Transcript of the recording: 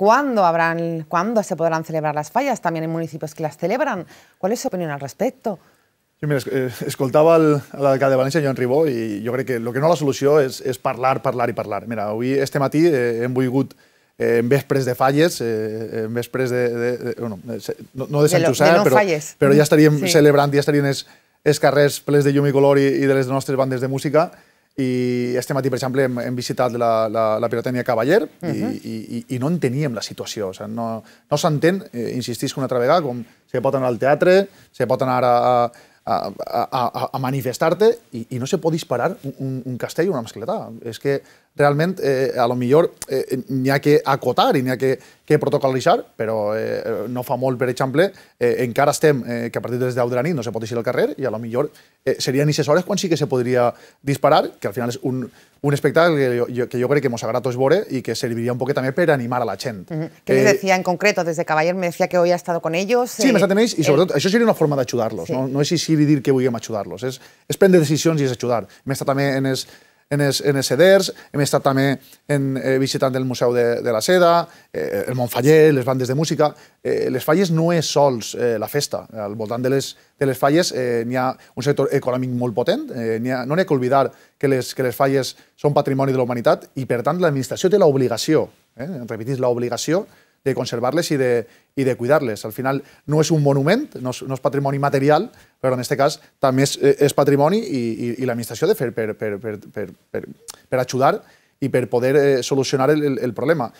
¿Cuándo, habrán, ¿Cuándo se podrán celebrar las fallas? También en municipios que las celebran. ¿Cuál es su opinión al respecto? Sí, mira, eh, escoltava l'alcalde de València, Joan Ribó, i jo crec que el que no la solució és, és parlar, parlar i parlar. Mira, avui, este matí, eh, hem volgut eh, en vespres de falles, eh, en vespres de... de, de bueno, no, no de Sant Josep, no però, però ja estaríem sí. celebrant, ja estarien els, carrers ples de llum i color i, i de les nostres bandes de música, i este matí, per exemple, hem, hem visitat la, la, la pirotècnia Cavaller uh mhm. -huh. i, i, i no enteníem la situació. O sigui, no no s'entén, eh, insistisc una altra vegada, com se pot anar al teatre, se pot anar a, a, a, a, a manifestar-te i, i no se pot disparar un, un castell o una mascletà. És que realment, eh, a lo millor eh, n'hi ha que acotar i n'hi ha que, que protocolitzar, però eh, no fa molt, per exemple, eh, encara estem eh, que a partir de les 10 de la nit no se pot eixir al carrer i a lo millor eh, serien aquestes hores quan sí que se podria disparar, que al final és un, un espectacle que jo, que jo crec que mos agrada tots veure i que serviria un poquet també per animar a la gent. Mm -hmm. Què eh, li decía en concreto? de Caballer me decía que hoy ha estado con ellos. Sí, eh, més ateneix, i eh, sobretot, eh, això seria una forma d'ajudar-los, sí. no, no és així dir que vulguem ajudar-los, és, és prendre decisions i és ajudar. Més també en els en els, en els Eders, hem estat també en, eh, visitant el Museu de, de la Seda, eh, el Montfaller, les bandes de música... Eh, les falles no és sols eh, la festa. Al voltant de les, de les falles eh, n'hi ha un sector econòmic molt potent. Eh, ha, no n'hi ha que oblidar que les, que les falles són patrimoni de la humanitat i, per tant, l'administració té l'obligació, eh, repetit, l'obligació de conservarles y de, y de cuidarles. Al final no es un monumento, no, no és, patrimoni material, però en aquest cas també és, eh, és patrimoni i, i, i l'administració de fer per, per, per, per, per, per ajudar i per poder eh, solucionar el, el, el problema.